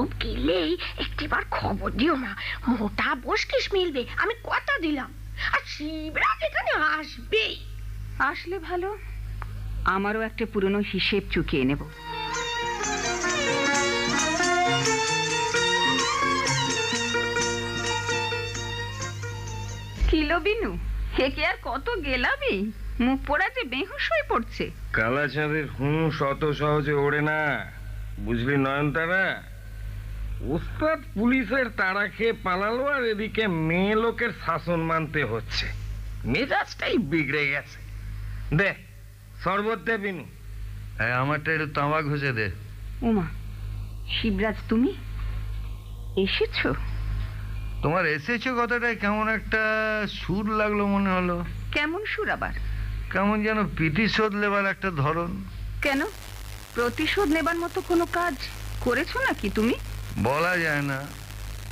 লোভ গিলেই একটিবার খবর দিও না মোটা বসকিস মিলবে আমি কথা দিলাম আর শিবরাজ এখানে আসবেই আসলে ভালো আমারও একটা পুরনো হিসেব চুকিয়ে নেব কিলো বিনু হে কি আর কত গেলাবি মুখ পোড়া যে বেহুশ হয়ে পড়ছে কালাচাঁদের হুঁশ অত সহজে ওড়ে না বুঝলি নয়নতারা ওস্তাদ পুলিশের তাড়া খেয়ে পালালো আর এদিকে মেয়ে লোকের শাসন মানতে হচ্ছে মেজাজটাই বিগড়ে গেছে দে শরবত দে বিনু হ্যাঁ আমারটা একটু তাঁবা ঘুষে দে উমা শিবরাজ তুমি এসেছো তোমার এসেছো কথাটায় কেমন একটা সুর লাগলো মনে হলো কেমন সুর আবার কেমন যেন প্রতিশোধ লেবার একটা ধরন কেন প্রতিশোধ নেবার মতো কোনো কাজ করেছো নাকি তুমি বলা যায় না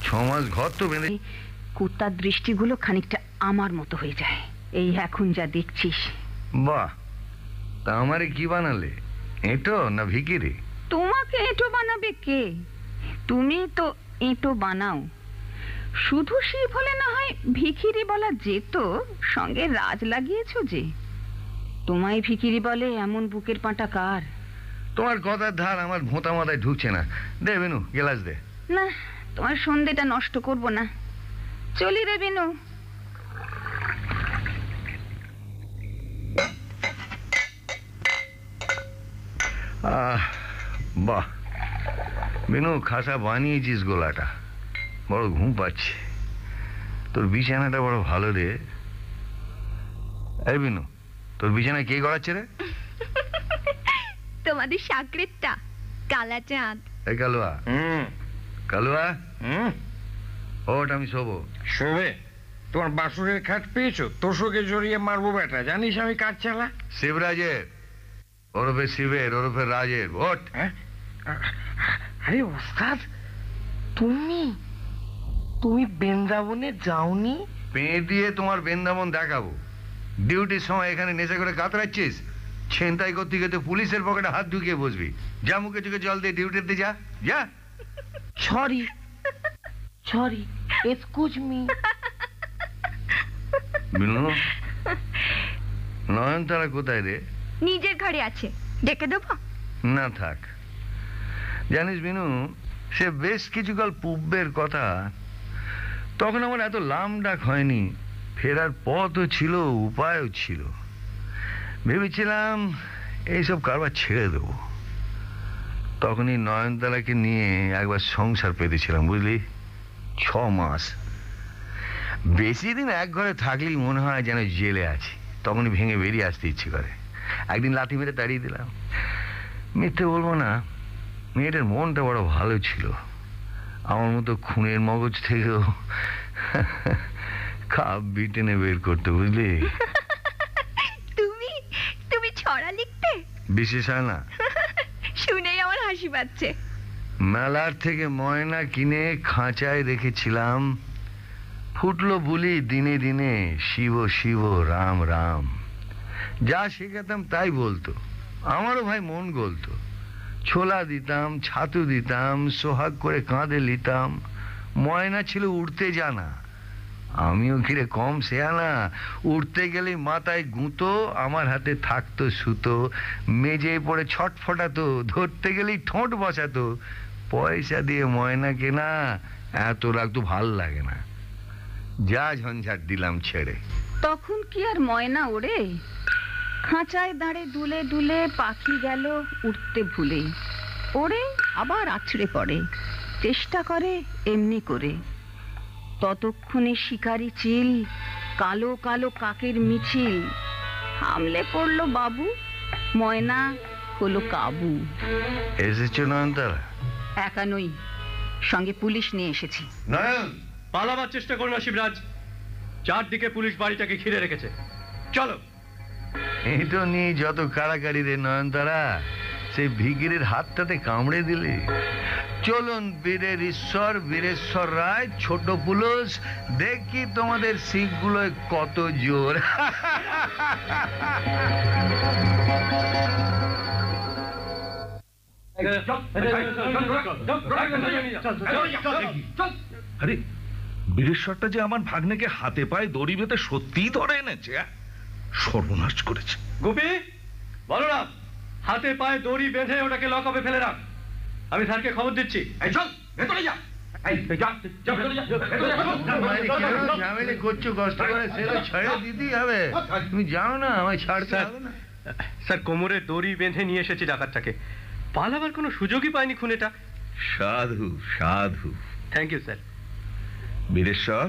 ছমাস ঘর তো বেঁধে কুত্তার দৃষ্টিগুলো খানিকটা আমার মতো হয়ে যায় এই এখন যা দেখছিস বাহ তা আমারে কি বানালে এঁটো না ভিকিরে তোমাকে এঁটো বানাবে কে তুমি তো এঁটো বানাও শুধু শিব হলে না হয় ভিখিরি বলা যেত সঙ্গে রাজ লাগিয়েছ যে তোমায় ভিখিরি বলে এমন বুকের পাঁটা কার তোমার কথার ধার আমার ভোঁতা মাথায় ঢুকছে না দে বেনু গেলাস দে না তোমার সন্ধেটা নষ্ট করব না চলি রে বেনু বাহ বেনু খাসা বানিয়েছিস গোলাটা বড় ঘুম পাচ্ছে তোর বিছানাটা বড় ভালো রে বিনু তোর বিছানায় কে গড়াচ্ছে রে তোমাদের সাকরেটটা কালা চাঁদ এ কালুয়া হুম কালুয়া হুম ওটা আমি শোবো শোবে তোমার বাসুরের খাট পেয়েছো তোষকে জড়িয়ে মারবো বেটা জানিস আমি কাজ চালা শিবরাজের ওরফে শিবের ওরফে রাজের ওট হ্যাঁ? আরে ওস্তাদ তুমি তুমি বৃন্দাবনে যাওনি পেয়ে দিয়ে তোমার বৃন্দাবন দেখাবো ডিউটির সময় এখানে নেশা করে কাতরাচ্ছিস ছেনটাই করতে গিয়ে তো পুলিশের পকেটে হাত ঢুকিয়ে বসবি যা মুখে চোখে জল দিয়ে ডিউটিতে যা যা সরি সরি এক্সকিউজ মি কোথায় রে নিজের ঘরে আছে ডেকে দেব না থাক জানিস বিনু সে বেশ কিছুকাল পূর্বের কথা তখন আমার এত লাম ডাক হয়নি ফেরার পথও ছিল উপায়ও ছিল ভেবেছিলাম এইসব কারবার ছেড়ে দেবো তখনই নয়নতলাকে নিয়ে একবার সংসার পেতেছিলাম বুঝলি ছ মাস বেশি দিন এক ঘরে থাকলেই মনে হয় যেন জেলে আছি তখনই ভেঙে বেরিয়ে আসতে ইচ্ছে করে একদিন লাথি মেরে তাড়িয়ে দিলাম মিথ্যে বলবো না মেয়েটার মনটা বড় ভালো ছিল আমার মতো খুনের মগজ থেকেও খাপ বিটেনে বের করতে বুঝলি বিশেষ হয় না শুনেই আমার হাসি পাচ্ছে মেলার থেকে ময়না কিনে খাঁচায় রেখেছিলাম ফুটলো বুলি দিনে দিনে শিব শিব রাম রাম যা শেখাতাম তাই বলতো আমারও ভাই মন গলতো ছোলা দিতাম ছাতু দিতাম সোহাগ করে কাঁধে লিতাম ময়না ছিল উড়তে জানা আমিও কিরে কম শেয়ানা উঠতে গেলে মাথায় গুঁতো আমার হাতে থাকতো সুতো মেজে পড়ে ছট ফটাতো ধরতে গেলেই ঠোঁট বসাতো পয়সা দিয়ে ময়না কেনা এত রাখতো ভাল লাগে না যা ঝঞ্ঝাট দিলাম ছেড়ে তখন কি আর ময়না ওড়ে খাঁচায় দাঁড়ে দুলে দুলে পাখি গেল উঠতে ভুলে ওড়ে আবার আছড়ে পড়ে চেষ্টা করে এমনি করে ততক্ষণে শিকারি চিল কালো কালো কাকের মিছিল হামলে পড়লো বাবু ময়না হলো কাবু এসেছে নয়নতারা একা নই সঙ্গে পুলিশ নিয়ে এসেছি নয়ন পালাবার চেষ্টা করো না শিবরাজ চারদিকে পুলিশ বাড়িটাকে ঘিরে রেখেছে চলো এই তো নিয়ে যত কারাকারি রে নয়নতারা সেই ভিগিরের হাতটাতে কামড়ে দিলে চলুন বীরের ঈশ্বর বীরেশ্বর রায় ছোট পুলুষ দেখি তোমাদের শিখগুলোয় কত জোর আরে বীরেশ্বরটা যে আমার ভাগ্নেকে হাতে পায়ে দড়ি বেঁধে সত্যিই ধরে এনেছে সর্বনাশ করেছে গোপী বলো হাতে পায়ে দড়ি বেঁধে ওটাকে লকআপে ফেলে রাখ আমি স্যারকে খবর দিচ্ছি তুমি কোমরে দড়ি বেঁধে নিয়ে এসেছি ডাকাতটাকে পালাবার কোনো সুযোগই পায়নি খুনেটা সাধু সাধু থ্যাংক ইউ স্যার বীরেশ্বর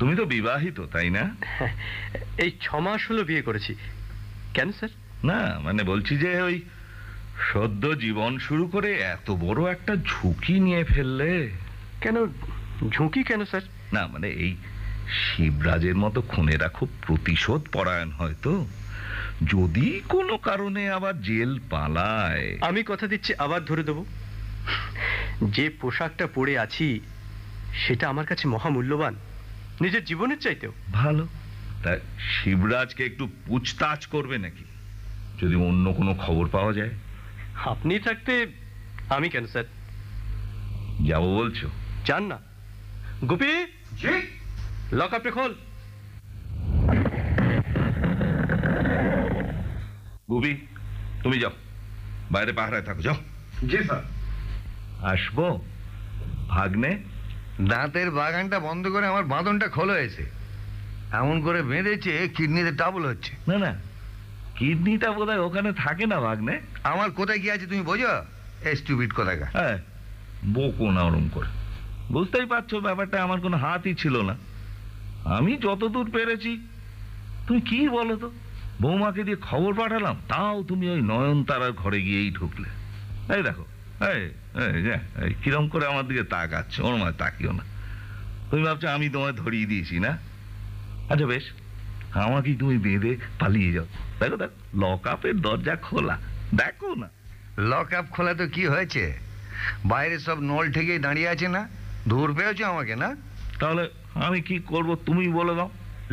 তুমি তো বিবাহিত তাই না হ্যাঁ, এই ছ মাস হলো বিয়ে করেছি কেন স্যার না মানে বলছি যে ওই সদ্য জীবন শুরু করে এত বড় একটা ঝুঁকি নিয়ে ফেললে কেন ঝুঁকি কেন স্যার না মানে এই শিবরাজের মতো খুনেরা খুব প্রতিশোধ পরায়ণ হয়তো যদি কোনো কারণে আবার জেল পালায় আমি কথা দিচ্ছি আবার ধরে দেব যে পোশাকটা পরে আছি সেটা আমার কাছে মহামূল্যবান নিজের জীবনের চাইতেও ভালো তা শিবরাজকে একটু পুছতাছ করবে নাকি যদি অন্য কোনো খবর পাওয়া যায় আপনি থাকতে আমি কেন স্যার যাবো বলছো চান না গুপি লক আপে খোল গুপি তুমি যাও বাইরে পাহারায় থাকো যাও জি স্যার আসবো ভাগ্নে দাঁতের বাগানটা বন্ধ করে আমার বাঁধনটা খোলা হয়েছে এমন করে বেঁধেছে কিডনিতে টাবল হচ্ছে না না কিডনিটা বোধহয় ওখানে থাকে না ভাগ্নে আমার কোথায় কি আছে তুমি বোঝো এস্টুপিড কোথায় হ্যাঁ বকো না ওরম করে বুঝতেই পারছো ব্যাপারটা আমার কোনো হাতই ছিল না আমি যতদূর পেরেছি তুমি কি বলো তো বৌমাকে দিয়ে খবর পাঠালাম তাও তুমি ওই নয়নতারার ঘরে গিয়েই ঢুকলে এই দেখো এই এই কিরম করে আমার দিকে তাক আছে ওর মায় তাকিও না তুমি ভাবছো আমি তোমায় ধরিয়ে দিয়েছি না আচ্ছা বেশ আমাকেই তুমি বেঁধে পালিয়ে যাও দেখো দেখো লক আপের দরজা খোলা দেখো না লক আপ খোলা তো কি হয়েছে বাইরে সব নল ঠেকেই দাঁড়িয়ে আছে না ধর পেয়েছো আমাকে না তাহলে আমি কি করব তুমি বলে দাও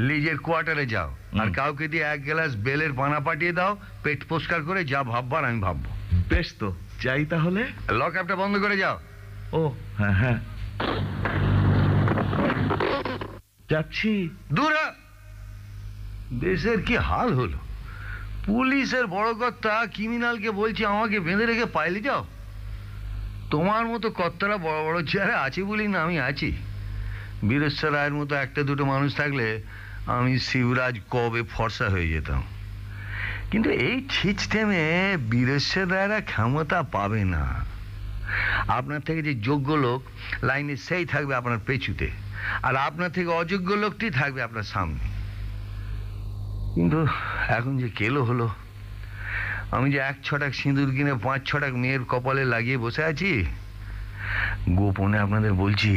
লিজের কোয়ার্টারে যাও আর কাউকে দিয়ে এক গ্লাস বেলের পানা পাঠিয়ে দাও পেট পরিষ্কার করে যা ভাববার আমি ভাববো বেশ তো যাই তাহলে লক আপটা বন্ধ করে যাও ও হ্যাঁ হ্যাঁ যাচ্ছি দূরা দেশের কি হাল হলো পুলিশের বড় কর্তা ক্রিমিনালকে বলছি আমাকে বেঁধে রেখে পাইলে যাও তোমার মতো কর্তারা বড় বড় চেয়ারে আছে বলি না আমি আছি বীরেশ্বর রায়ের মতো একটা দুটো মানুষ থাকলে আমি শিবরাজ কবে ফর্সা হয়ে যেতাম কিন্তু এই সিস্টেমে বীরেশ্বর রায়েরা ক্ষমতা পাবে না আপনার থেকে যে যোগ্য লোক লাইনে সেই থাকবে আপনার পেছুতে আর আপনার থেকে অযোগ্য লোকটি থাকবে আপনার সামনে কিন্তু এখন যে কেলো হলো আমি যে এক ছটাক সিঁদুর কিনে পাঁচ ছটাক মেয়ের কপালে লাগিয়ে বসে আছি গোপনে আপনাদের বলছি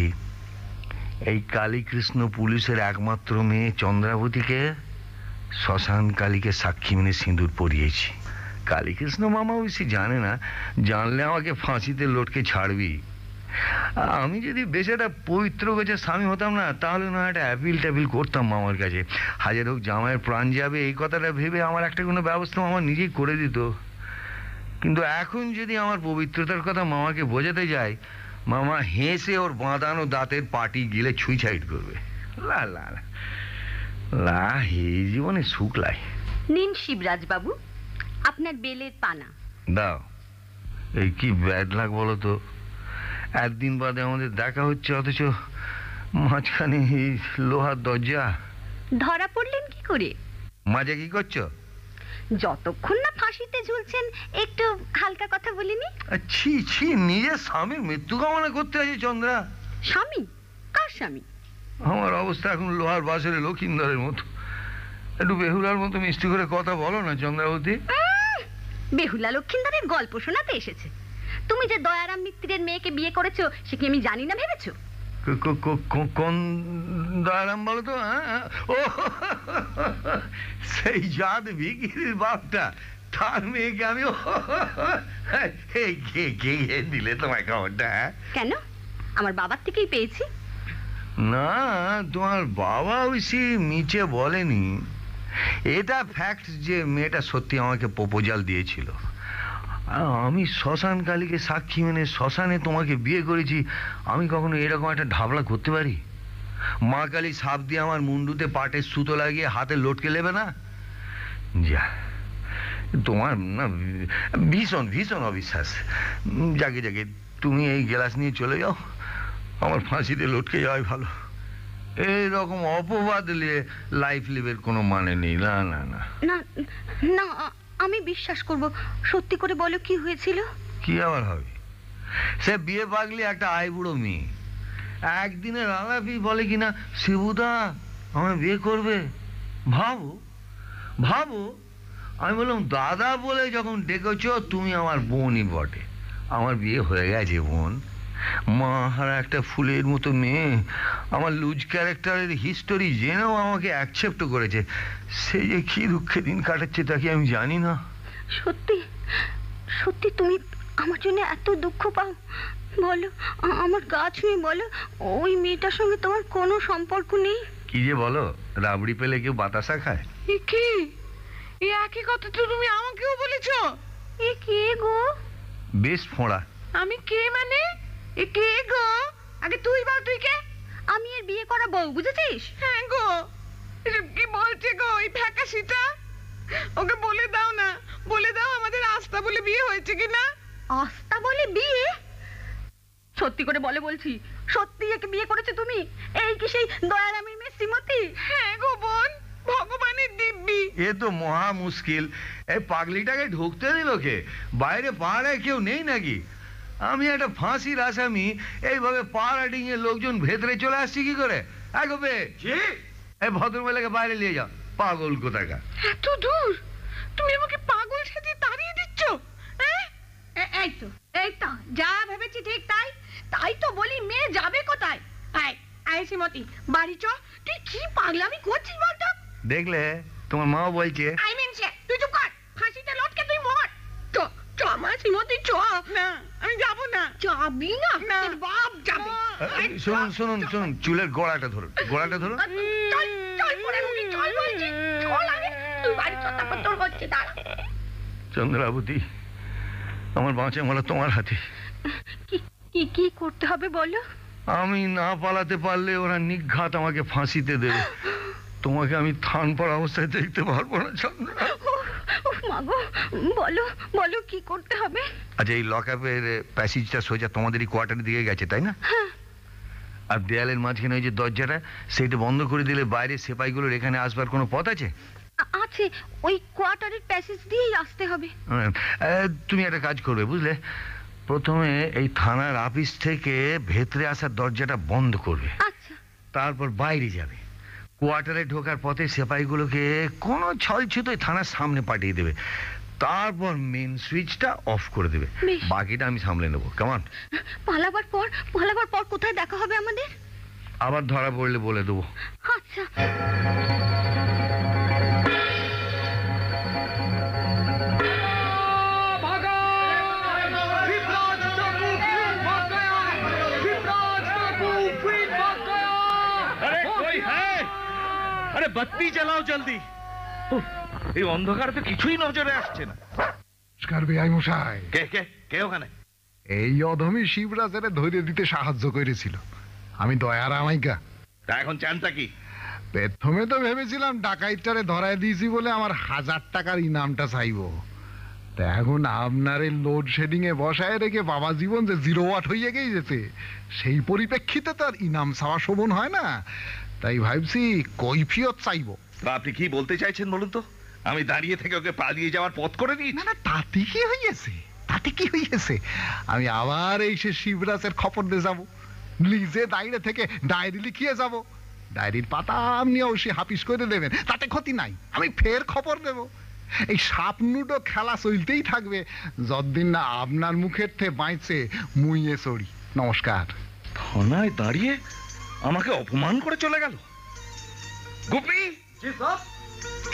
এই কালীকৃষ্ণ পুলিশের একমাত্র মেয়ে চন্দ্রাবতীকে শ্মশান কালীকে সাক্ষী মেনে সিঁদুর পরিয়েছি কালীকৃষ্ণ মামা ওই জানে না জানলে আমাকে ফাঁসিতে লটকে ছাড়বি আমি যদি বেচারা পবিত্র গাছের স্বামী হতাম না তাহলে না একটা অ্যাপিল ট্যাপিল করতাম মামার কাছে হাজার হোক জামাইয়ের প্রাণ যাবে এই কথাটা ভেবে আমার একটা কোনো ব্যবস্থা আমার নিজেই করে দিত কিন্তু এখন যদি আমার পবিত্রতার কথা মামাকে বোঝাতে যায় মামা হেসে ওর বাঁধানো দাঁতের পাটি গিলে ছুঁই ছাইট করবে লা লা লা হে জীবনে সুখ লাই নিন শিবরাজ বাবু আপনার বেলের পানা দাও এই কি ব্যাড লাগ বলো তো একদিন বাদে আমাদের দেখা হচ্ছে অথচ মাঝখানে লোহার দরজা ধরা পড়লেন কি করে মাঝে কি করছো যতক্ষণ না ফাঁসিতে ঝুলছেন একটু হালকা কথা বলিনি ছি ছি নিজের স্বামীর মৃত্যু কামনা করতে আছে চন্দ্রা স্বামী কার স্বামী আমার অবস্থা এখন লোহার বাসরে লক্ষিন্দরের মতো একটু বেহুলার মতো মিষ্টি করে কথা বলো না চন্দ্রাবতী বেহুলা লক্ষিন্দরের গল্প শোনাতে এসেছে তুমি যে দয়ারাম মিত্রের মেয়েকে বিয়ে করেছো সে কি আমি জানি না ভেবেছো কোন দয়ারাম বলো তো হ্যাঁ, হ্যাঁ। ও সেই জাত বাপটা তার মেয়েকে আমি দিলে খবরটা হ্যাঁ? কেন আমার বাবার থেকেই পেয়েছি না তোমার বাবা ওইসি মিচে বলেনি এটা ফ্যাক্ট যে মেয়েটা সত্যি আমাকে প্রপোজাল দিয়েছিল আমি শ্মশান কালীকে সাক্ষী মেনে শ্মশানে তোমাকে বিয়ে করেছি আমি কখনো এরকম একটা ঢাবলা করতে পারি মা কালী সাপ দিয়ে আমার মুন্ডুতে পাটের সুতো লাগিয়ে হাতে লটকে নেবে না যা তোমার না ভীষণ ভীষণ অবিশ্বাস যাকে জাগে তুমি এই গ্যালাস নিয়ে চলে যাও আমার ফাঁসিতে লটকে যাওয়াই ভালো এইরকম অপবাদ নিয়ে লাইফ লিভের কোনো মানে নেই না না না না আমি বিশ্বাস করব সত্যি করে বলো কি হয়েছিল কি আবার হবে সে বিয়ে পাগলি একটা আইবুড়ো মেয়ে একদিনে রাধাপি বলে কিনা শিবুদা আমায় বিয়ে করবে ভাবো ভাবো আমি বললাম দাদা বলে যখন ডেকেছ তুমি আমার বোনই বটে আমার বিয়ে হয়ে গেছে বোন মা একটা ফুলের মতো মেয়ে আমার লুজ ক্যারেক্টারের হিস্টোরি জেনেও আমাকে অ্যাকসেপ্ট করেছে সে যে কি দুঃখে দিন কাটাচ্ছে তাকে আমি জানি না সত্যি সত্যি তুমি আমার জন্য এত দুঃখ পাও বলো আমার গাছ নিয়ে বলো ওই মেয়েটার সঙ্গে তোমার কোনো সম্পর্ক নেই কি যে বলো রাবড়ি পেলে কেউ বাতাসা খায় কি এই একই কথা তো তুমি আমাকেও বলেছো এ কে গো বেশ ফোঁড়া আমি কে মানে এ কে গো আগে তুই বল তুই কে আমি এর বিয়ে করা বউ বুঝেছিস হ্যাঁ গো এসব কি বলছে গো এই ফ্যাকাশিটা ওকে বলে দাও না বলে দাও আমাদের আস্থা বলে বিয়ে হয়েছে কি না আস্থা বলে বিয়ে সত্যি করে বলে বলছি সত্যি একে বিয়ে করেছো তুমি এই কি সেই দয়ারামের মেয়ে শ্রীমতী হ্যাঁ গো বোন ভগবানের দিব্যি এ তো মহা মুশকিল এই পাগলিটাকে ঢুকতে দিল কে বাইরে পাড়ায় কেউ নেই নাকি আমি একটা ফাঁসির আসামি এইভাবে পাড়াডিং এর লোকজন ভেতরে চলে আসছি কি করে একবে এই ভদ্রমহিলাকে বাইরে নিয়ে যাও পাগল কোথাকা এত দূর তুমি আমাকে পাগল সাথে তাড়িয়ে দিচ্ছ হ্যাঁ? এই তো এই তো যা ভেবেছি ঠিক তাই তাই তো বলি মেয়ে যাবে কোথায় আয় আয় শ্রীমতি বাড়ি চ তুই কি পাগলামি করছিস বলতো দেখলে তোমার মা বলছে আই মিন তুই চুপ কর ফাঁসিতে লটকে তুই মর শুনুন শুনুন শুনুন চুলের গোড়াটা ধরুন গোড়াটা ধরুন চন্দ্রাবতী আমার বাঁচে মালা তোমার হাতে কি কি করতে হবে বলো আমি না পালাতে পারলে ওরা নিঘাত আমাকে ফাঁসিতে দেবে তোমাকে আমি থান পড়া অবস্থায় দেখতে পারবো না চন্দ্রা মাগো বলো বলো কি করতে হবে আচ্ছা এই লক আপের প্যাসেজটা সোজা তোমাদেরই কোয়ার্টারের দিকে গেছে তাই না হ্যাঁ। আর দেয়ালের মাঝখানে ওই যে দরজাটা সেটা বন্ধ করে দিলে বাইরে সেপাইগুলোর এখানে আসবার কোনো পথ আছে আছে ওই কোয়ার্টারের প্যাসেজ দিয়েই আসতে হবে হ্যাঁ। তুমি একটা কাজ করবে বুঝলে প্রথমে এই থানার অফিস থেকে ভেতরে আসার দরজাটা বন্ধ করবে আচ্ছা তারপর বাইরে যাবে কোয়ার্টারে ঢোকার পথে সেপাইগুলোকে কোনো ছলছুতোই থানার সামনে পাঠিয়ে দেবে তারপর মেন সুইচটা অফ করে দেবে বাকিটা আমি সামলে নেবো কেমন পালাবার পর পালাবার পর কোথায় দেখা হবে আমাদের আবার ধরা পড়লে বলে দেবো আচ্ছা আরে বাতি জ্বালাও জলদি এই অন্ধকার তো কিছুই নজরে আসছে না নমস্কার বিআই মশাই কে কে কে ওখানে এই অধমি শিবরাজের ধৈর্য দিতে সাহায্য করেছিল আমি দয়ার আমাইকা তা এখন চানটা কি প্রথমে তো ভেবেছিলাম ডাকাইটারে ধরায় দিয়েছি বলে আমার হাজার টাকার ইনামটা চাইবো তা এখন আপনার এই লোডশেডিং এ বসায় রেখে বাবা জীবন যে জিরো ওয়াট হইয়ে গিয়েছে সেই পরিপ্রেক্ষিতে তার ইনাম চাওয়া শোভন হয় না তাই ভাবছি কৈফিয়ত চাইব তা আপনি কি বলতে চাইছেন বলুন তো আমি দাঁড়িয়ে থেকে ওকে পালিয়ে যাওয়ার পথ করে দিই না না তাতে কি হইয়াছে তাতে কি হইয়াছে আমি আবার এই সে শিবরাজের খবর দিয়ে যাব নিজে দাঁড়িয়ে থেকে ডায়েরি লিখিয়ে যাব ডায়েরির পাতা আপনি অবশ্যই হাফিস করে দেবেন তাতে ক্ষতি নাই আমি ফের খবর দেব এই সাপ নুডো খেলা চলতেই থাকবে যতদিন না আপনার মুখের থেকে বাঁচছে মুইয়ে চড়ি নমস্কার থানায় দাঁড়িয়ে আমাকে অপমান করে চলে গেল গুপি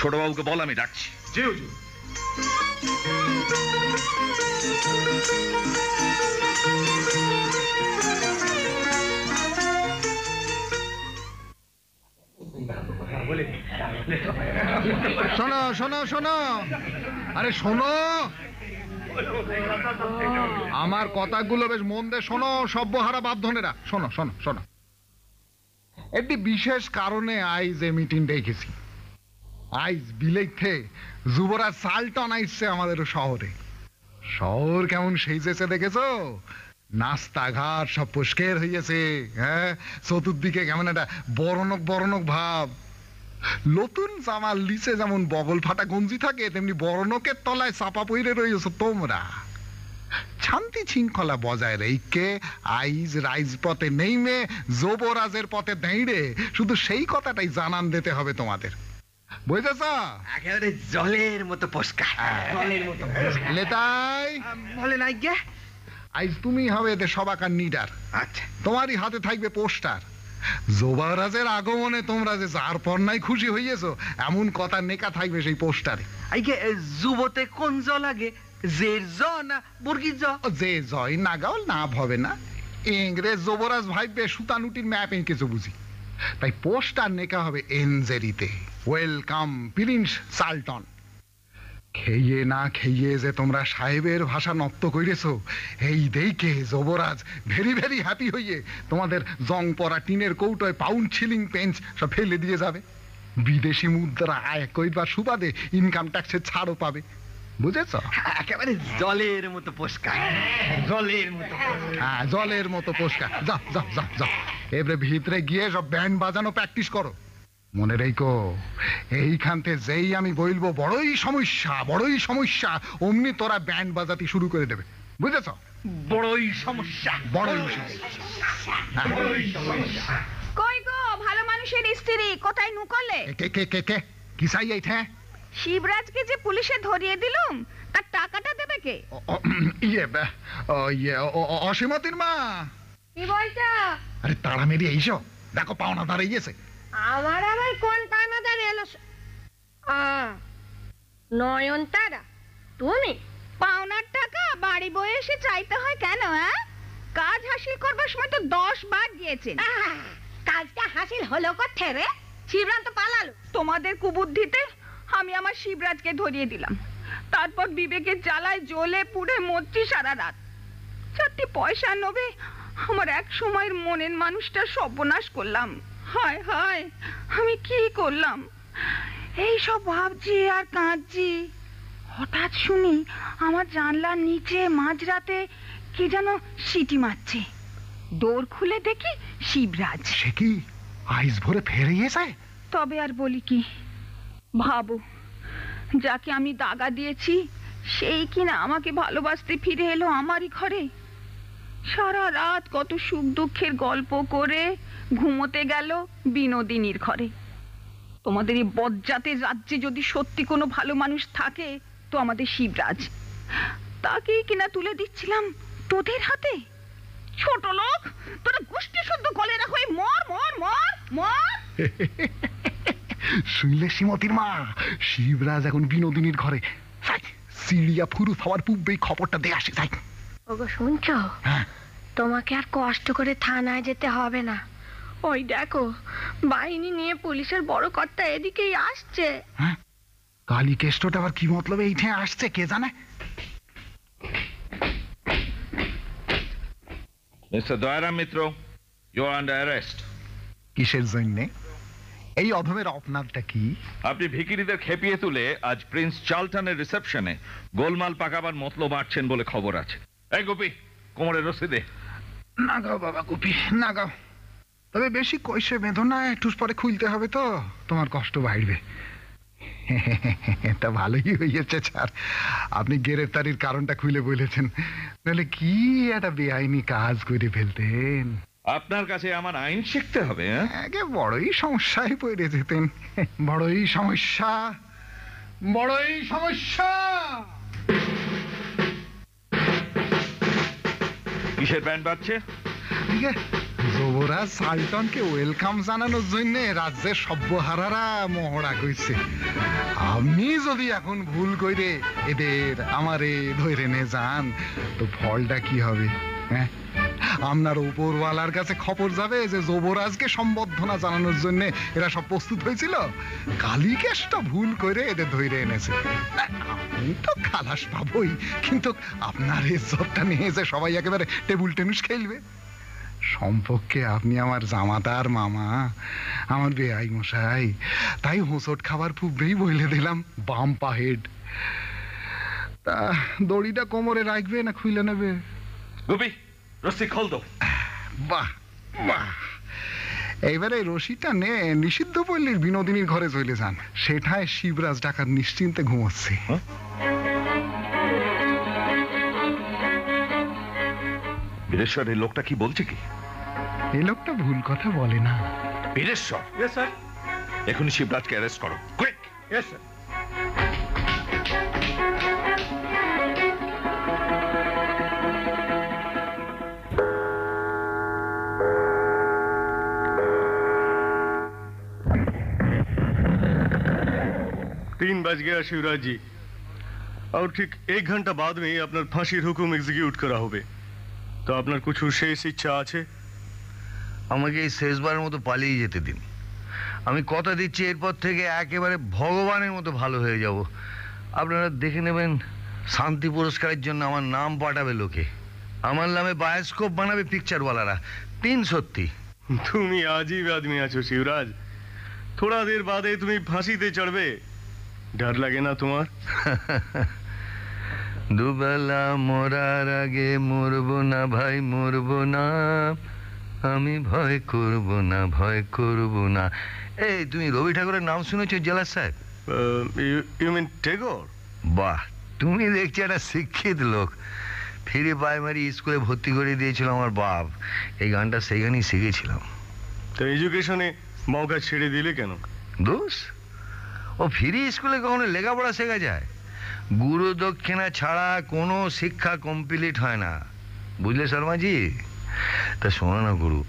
ছোটবাবুকে বল আমি ডাকছি জি শোনো শোনো শোনো আরে শোনো আমার কথাগুলো বেশ মন দিয়ে শোনো সভ্যহারা বাধ্যনেরা শোনো শোনো শোনো একটি বিশেষ কারণে আইজ এই মিটিং ডেকেছি আইজ বিলেখে যুবরাজ সাল্টন আইসছে আমাদের শহরে শহর কেমন সেজেছে দেখেছো নাস্তাঘাট সব পুষ্কের হইয়াছে হ্যাঁ চতুর্দিকে কেমন একটা বরণক বরণক ভাব নতুন জামার লিচে যেমন ববল ফাটা গঞ্জি থাকে তেমনি বরণকের তলায় চাপা পইরে রয়েছে তোমরা শান্তি শৃঙ্খলা বজায় রেখে আইজ রাইজ পথে নেইমে যুবরাজের পথে দাঁড়ে শুধু সেই কথাটাই জানান দিতে হবে তোমাদের বুঝেছ একেবারে জলের মতো পোস্কা হ্যাঁ। আইজ তুমি হবে এদের সবাকার নিডার আচ্ছা তোমারই হাতে থাকবে পোস্টার যুবরাজের আগমনে তোমরা যে যার পর্নায় খুশি হইয়েছো এমন কথা নেকা থাকবে সেই পোস্টারে আইকে যুবতে কোন জল আগে না জ না না ইংরেজ যুবরাজ ভাইবে সুতানুটির বুঝি তাই পোস্টার নেকা হবে এনজেরিতে ওয়েলকাম প্রিন্স সালটন খেয়ে না খেয়ে যে তোমরা সাহেবের ভাষা নত্ব করেছ এই দেখে যুবরাজ ভেরি ভেরি হ্যাপি হইয়ে তোমাদের জং পরা টিনের কৌটোয় পাউন্ড ছিলিং পেঞ্চ সব ফেলে দিয়ে যাবে বিদেশি মুদ্রা আয় কইবার সুবাদে ইনকাম ট্যাক্সের ছাড়ও পাবে বুঝেছ একেবারে জলের মতো পোস্কা জলের মতো হ্যাঁ জলের মতো পোস্কা যা যা যা যা এবারে ভিতরে গিয়ে সব ব্যান্ড বাজানো প্র্যাকটিস করো মনে রেখো এইখানতে যেই আমি বলবো বড়ই সমস্যা বড়ই সমস্যা অমনি তোরা ব্যান্ড বাজাতে শুরু করে দেবে বুঝেছ বড়ই সমস্যা বড়ই সমস্যা হ্যাঁ। কই গো ভালো মানুষের স্ত্রী কোথায় নুকলে কে কে কে কে কি চাই এইটা শিবরাজকে যে পুলিশে ধরিয়ে দিলুম তার টাকাটা দেবে কে ইয়ে ইয়ে অসীমতির মা কি বলছা আরে তাড়া মেরে এইসো দেখো পাওনা দাঁড়িয়ে গিয়েছে আমার আবার কোন পাওনা দাঁড়িয়ে এলো নয়ন তারা তুমি পাওনার টাকা বাড়ি বয়ে এসে চাইতে হয় কেন হ্যাঁ কাজ হাসিল করবার সময় তো দশ বার গিয়েছেন কাজটা হাসিল হলো কোথা রে শিবরাম তো পালালো তোমাদের কুবুদ্ধিতে আমি আমার শিবরাজকে ধরিয়ে দিলাম তারপর বিবেকের জ্বালায় জ্বলে পুড়ে মরছি সারা রাত চারটি পয়সা নেবে আমার এক সময়ের মনের মানুষটা সর্বনাশ করলাম হায় হায় আমি কি করলাম এই সব ভাবছি আর কাঁদছি হঠাৎ শুনি আমার জানলার নিচে মাঝরাতে কে যেন সিটি মারছে দোর খুলে দেখি শিবরাজ সে কি আইস ভরে ফেরে তবে আর বলি কি ভাবো যাকে আমি দাগা দিয়েছি সেই কিনা আমাকে ভালোবাসতে ফিরে এলো আমারই ঘরে সারা রাত কত সুখ দুঃখের গল্প করে ঘুমোতে গেল বিনোদিনীর ঘরে তোমাদের এই বজ্জাতের রাজ্যে যদি সত্যি কোনো ভালো মানুষ থাকে তো আমাদের শিবরাজ তাকেই কিনা তুলে দিচ্ছিলাম তোদের হাতে ছোট লোক তোরা গোষ্ঠী শুদ্ধ কলেরা হয়ে মর মর মর মর শুনলে শ্রীমতির মা শিবরাজ এখন বিনোদিনীর ঘরে সিরিয়া ফুরু হওয়ার পূর্বেই খবরটা দিয়ে আসে যাই ওগো শুনছ হ্যাঁ। তোমাকে আর কষ্ট করে থানায় যেতে হবে না ওই দেখো বাহিনী নিয়ে পুলিশের বড় কর্তা এদিকেই আসছে হ্যাঁ? কালী কেষ্টটা আবার কি মতলব এইঠে আসছে কে জানে mister Dayaram Mitra you are under arrest কিসের জন্যে এই অধমের অপনাদটা কি আপনি ভিকিরিদের খেপিয়ে তুলে আজ প্রিন্স চালটানের রিসেপশনে গোলমাল পাকাবার মতলব আটছেন বলে খবর আছে এই গোপি কোমরের রসিদে না গাও বাবা গোপি না গাও তবে বেশি কইসে বেঁধো না একটু পরে খুলতে হবে তো তোমার কষ্ট বাড়বে এটা ভালোই হয়েছে স্যার আপনি গ্রেফতারির কারণটা খুলে বলেছেন নাহলে কি একটা বেআইনি কাজ করে ফেলতেন আপনার কাছে আমার আইন শিখতে হবে হ্যাঁ? আগে বড়ই সমস্যায় পড়ে যেতেন বড়ই সমস্যা বড়ই সমস্যা কিসের ব্যান্ড বাজছে যুবরাজ সালটনকে ওয়েলকাম জানানোর জন্য রাজ্যের সভ্যহারারা মহড়া কইছে আপনি যদি এখন ভুল করে এদের আমারে ধরে নে যান তো ফলটা কি হবে হ্যাঁ আপনার উপরওয়ালার কাছে খবর যাবে যে যুবরাজকে সম্বর্ধনা জানানোর জন্য এরা সব প্রস্তুত হয়েছিল কালিকেশটা ভুল করে এদের ধরে এনেছে আমি তো খালাস পাবই কিন্তু আপনার এই জবটা নিয়ে এসে সবাই একেবারে টেবিল টেনিস খেলবে সম্পর্কে আপনি আমার জামাতার মামা আমার বেআই মশাই তাই হোঁচট খাবার পূর্বেই বলে দিলাম বাম পাহেড তা দড়িটা কোমরে রাখবে না খুলে নেবে গুপি রসি খোল দো বাহ বাহ এইবারে রশিটা নে নিষিদ্ধ পল্লীর বিনোদিনীর ঘরে চলে যান সেঠায় শিবরাজ ডাকাত নিশ্চিন্তে ঘুমাচ্ছে হ্যাঁ? বীরেশ্বর এই লোকটা কি বলছে কি এই লোকটা ভুল কথা বলে না বীরেশ্বর এখনই শিবরাজকে অ্যারেস্ট করো কুইক ইয়েস স্যার दिन बच गया शिवराज जी और ठीक एक আপনার ফাঁসির হুকুম এক্সিকিউট করা হবে তো আপনার কিছু শেষ ইচ্ছা আছে আমাকে এই শেষবারের মতো পালিয়ে যেতে দিন আমি কথা দিচ্ছি এরপর থেকে একেবারে ভগবানের মতো ভালো হয়ে যাব আপনারা দেখে নেবেন শান্তি পুরস্কারের জন্য আমার নাম পাঠাবে লোকে আমার নামে বায়োস্কোপ বানাবে পিকচারওয়ালারা তিন সত্যি তুমি আজীব আদমি আছো শিবরাজ থোড়া দের বাদে তুমি ফাঁসিতে চড়বে ডর লাগে না তোমার দুবেলা মরার আগে মরবো না ভাই মরবো না আমি ভয় করব না ভয় করব না এই তুমি রবি ঠাকুরের নাম শুনেছো জেলা সাহেব ইউ মিন টেগর বাহ তুমি দেখছি একটা শিক্ষিত লোক ফিরে প্রাইমারি স্কুলে ভর্তি করে দিয়েছিল আমার বাপ এই গানটা সেইখানেই শিখেছিলাম তো এডুকেশনে মৌকা ছেড়ে দিলে কেন দোষ ও ফিরি স্কুলে কখনো লেখাপড়া শেখা যায় গুরু দক্ষিণা ছাড়া কোনো শিক্ষা কমপ্লিট হয় না বুঝলে শর্মাজি তা শোনো না গুরু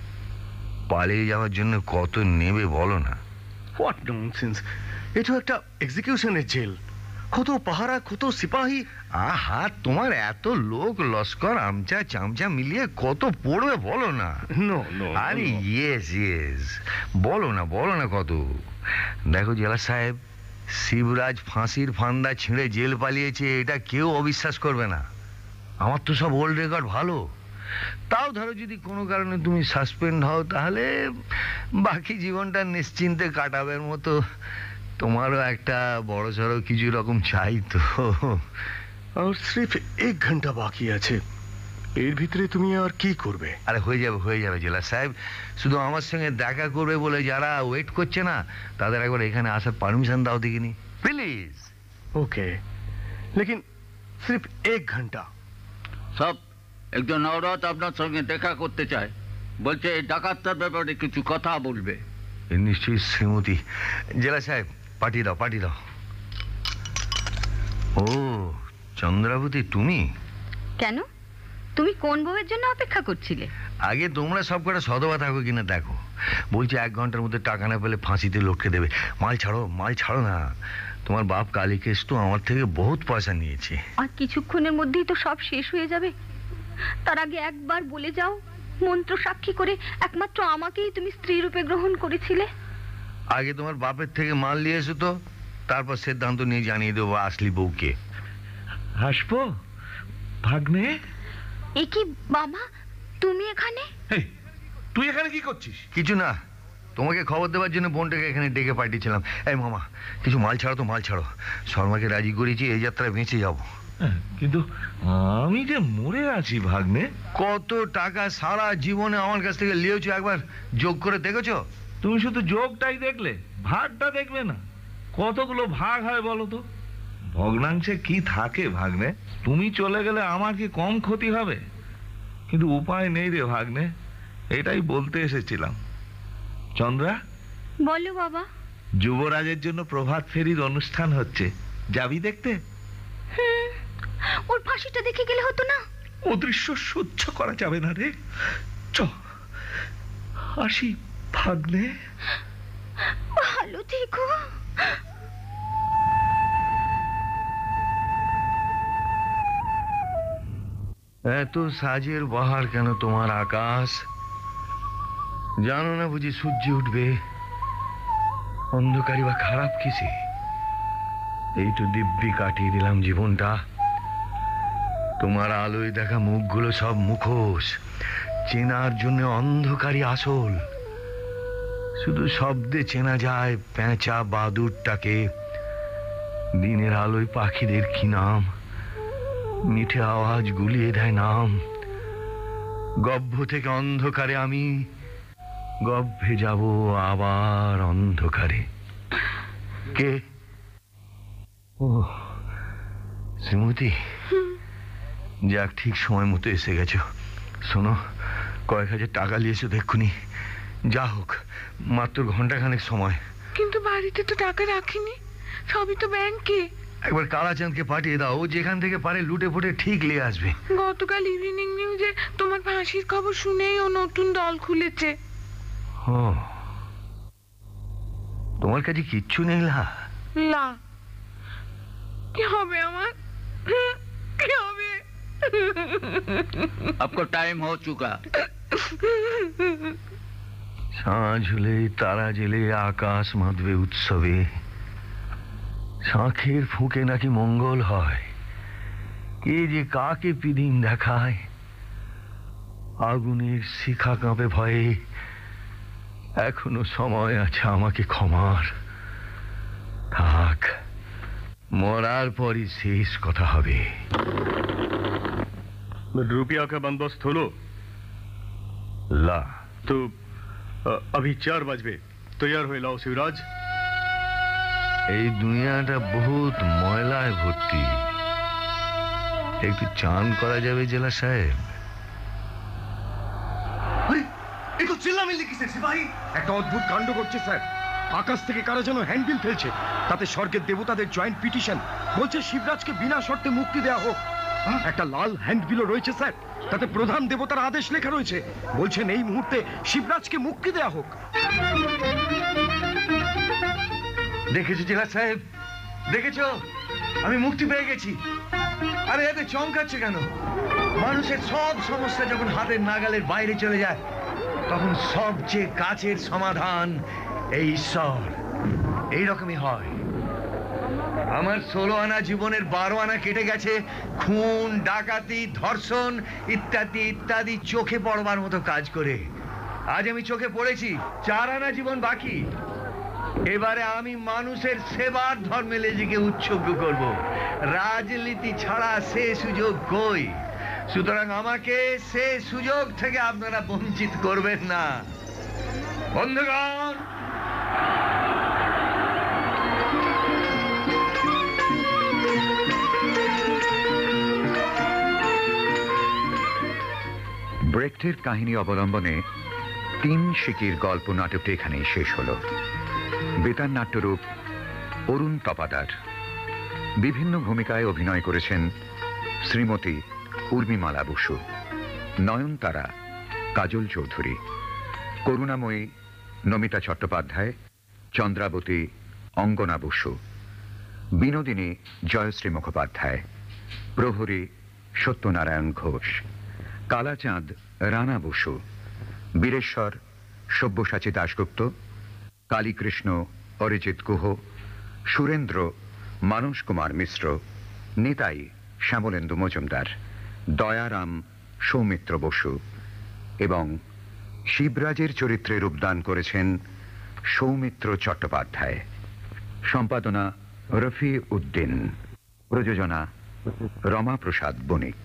পালিয়ে যাওয়ার জন্য কত নেবে বলো না হোয়াট ননসেন্স এটা একটা এক্সিকিউশনের জেল কত পাহারা কত সিপাহি আহা তোমার এত লোক লস্কর আমচা চামচা মিলিয়ে কত পড়বে বলো না আরে ইয়েস ইয়েস বলো না বলো না কত দেখো জেলা সাহেব শিবরাজ ফাঁসির ফান্দা ছিঁড়ে জেল পালিয়েছে এটা কেউ অবিশ্বাস করবে না আমার তো সব ওল্ড রেকর্ড ভালো তাও ধরো যদি কোনো কারণে তুমি সাসপেন্ড হও তাহলে বাকি জীবনটা নিশ্চিন্তে কাটাবের মতো তোমারও একটা বড় সড়ো কিছু রকম চাই তো আমার সিফ এক ঘন্টা বাকি আছে এর ভিতরে তুমি আর কি করবে আরে হয়ে যাবে হয়ে যাবে জেলা সাহেব শুধু আমার সঙ্গে দেখা করবে বলে যারা ওয়েট করছে না তাদের একবার এখানে আসার পারমিশন দাও দেখিনি প্লিজ ওকে লেকিন সিফ এক ঘন্টা সব একজন নওরাত আপনার সঙ্গে দেখা করতে চায় বলছে এই ডাকাতটার ব্যাপারে কিছু কথা বলবে নিশ্চয়ই শ্রীমতী জেলা সাহেব পাঠিয়ে দাও পাঠিয়ে দাও ও চন্দ্রাবতী তুমি কেন তুমি কোন বউয়ের জন্য অপেক্ষা করছিলে আগে তোমরা সব কটা সদবা থাকো কিনা দেখো বলছি এক ঘন্টার মধ্যে টাকা না পেলে ফাঁসিতে লোককে দেবে মাল ছাড়ো মাল ছাড়ো না তোমার বাপ কালীকেশ তো আমার থেকে বহুত পয়সা নিয়েছে আর কিছুক্ষণের মধ্যেই তো সব শেষ হয়ে যাবে তার আগে একবার বলে যাও মন্ত্র সাক্ষী করে একমাত্র আমাকেই তুমি স্ত্রী রূপে গ্রহণ করেছিলে আগে তোমার বাপের থেকে মাল নিয়ে এসো তো তারপর সিদ্ধান্ত নিয়ে জানিয়ে দেবো আসলি বউকে হাসবো ভাগ্নে এ কি বাবা তুমি এখানে তুই এখানে কি করছিস কিছু না তোমাকে খবর দেওয়ার জন্য বোনটাকে এখানে ডেকে পাঠিয়েছিলাম এই মামা কিছু মাল ছাড়ো তো মাল ছাড়ো শর্মাকে রাজি করেছি এই যাত্রায় বেঁচে যাব হ্যাঁ, কিন্তু আমি যে মরে আছি ভাগ্নে কত টাকা সারা জীবনে আমার কাছ থেকে লিয়েছো একবার যোগ করে দেখেছো তুমি শুধু যোগটাই দেখলে ভাগটা দেখলে না কতগুলো ভাগ হয় বলো তো ভগ্নাংশে কি থাকে ভাগ্নে তুমি চলে গেলে আমার কি কম ক্ষতি হবে কিন্তু উপায় নেই রে ভাগ্নে এটাই বলতে এসেছিলাম চন্দ্রা বলো বাবা যুবরাজের জন্য প্রভাত ফেরির অনুষ্ঠান হচ্ছে যাবি দেখতে ওর ফাঁসিটা দেখে গেলে হতো না ও দৃশ্য সহ্য করা যাবে না রে চ আসি ভাগ্নে ভালো থেকো এত সাজের বাহার কেন তোমার আকাশ জানো না বুঝি সূর্য উঠবে অন্ধকারী বা খারাপ কিসে এই তো দিব্যি কাটিয়ে দিলাম জীবনটা তোমার আলোয় দেখা মুখগুলো সব মুখোশ চেনার জন্য অন্ধকারই আসল শুধু শব্দে চেনা যায় প্যাঁচা বাদুরটাকে দিনের আলোয় পাখিদের কি নাম মিঠে আওয়াজ গুলিয়ে দেয় নাম গভ্য থেকে অন্ধকারে আমি গভ্যে যাব আবার অন্ধকারে কে ও শ্রীমতী যাক ঠিক সময় মতো এসে গেছো শোনো কয়েক হাজার টাকা নিয়েছো দেখুনি যা হোক মাত্র ঘন্টাখানেক সময় কিন্তু বাড়িতে তো টাকা রাখিনি সবই তো ব্যাংকে একবার কালাচাঁদকে পাঠিয়ে দাও যেখান থেকে পারে লুটে ফুটে ঠিক নিয়ে আসবে গতকাল ইভিনিং নিউজে তোমার ফাঁসির খবর শুনেই ও নতুন দল খুলেছে ও তোমার কাছে কিচ্ছু নেই লা লা কি হবে আমার কি হবে आपको टाइम हो चुका सांझ ले तारा जले आकाश मध्वे उत्सवे শাঁখের ফুঁকে নাকি মঙ্গল হয় কে যে কাকে পিদিন দেখায় আগুনের শিখা কাঁপে ভয়ে এখনো সময় আছে আমাকে ক্ষমার থাক মরার পরই শেষ কথা হবে रुपया का बंदोबस्त हो लो ला तो अभी चार बज गए तैयार এই দুনিয়াটা বহুত ময়লায় ভর্তি একটু চান করা যাবে জেলা সাহেব একটা অদ্ভুত কাণ্ড করছে স্যার আকাশ থেকে যেন হ্যান্ডবিল ফেলছে তাতে স্বর্গের দেবতাদের জয়েন্ট পিটিশন বলছে শিবরাজকে বিনা শর্তে মুক্তি দেয়া হোক হ্যাঁ? একটা লাল হ্যান্ডবিলও রয়েছে স্যার তাতে প্রধান দেবতার আদেশ লেখা রয়েছে বলছেন এই মুহূর্তে শিবরাজকে মুক্তি দেয়া হোক দেখেছো জেলা সাহেব দেখেছো আমি মুক্তি পেয়ে গেছি আরে এতে চমকাচ্ছে কেন মানুষের সব সমস্যা যখন হাতের নাগালের বাইরে চলে যায় তখন সবচেয়ে কাছের সমাধান এই ঈশ্বর এইরকমই হয় আমার ষোলো আনা জীবনের বারো আনা কেটে গেছে খুন ডাকাতি ধর্ষণ ইত্যাদি ইত্যাদি চোখে পড়বার মতো কাজ করে আজ আমি চোখে পড়েছি চার আনা জীবন বাকি এবারে আমি মানুষের সেবার ধর্মে লেজিকে উৎসর্গ করব রাজনীতি ছাড়া সে সুযোগ কই সুতরাং আমাকে সে সুযোগ থেকে আপনারা বঞ্চিত করবেন না বন্ধুগণ ব্রেকটির কাহিনী অবলম্বনে তিন শিকির গল্প নাটকটি এখানেই শেষ হলো বেতার নাট্যরূপ অরুণ তপাদার বিভিন্ন ভূমিকায় অভিনয় করেছেন শ্রীমতী উর্মিমালা বসু নয়নতারা কাজল চৌধুরী করুণাময়ী নমিতা চট্টোপাধ্যায় চন্দ্রাবতী অঙ্গনা বসু বিনোদিনী জয়শ্রী মুখোপাধ্যায় প্রহরী সত্যনারায়ণ ঘোষ কালাচাঁদ রানা বসু বীরেশ্বর সব্যসাচী দাশগুপ্ত কালীকৃষ্ণ অরিজিৎ গুহ সুরেন্দ্র মানস কুমার মিশ্র নেতাই শ্যামলেন্দু মজুমদার দয়ারাম সৌমিত্র বসু এবং শিবরাজের চরিত্রে রূপদান করেছেন সৌমিত্র চট্টোপাধ্যায় সম্পাদনা রফি উদ্দিন প্রযোজনা রমাপ্রসাদ বণিক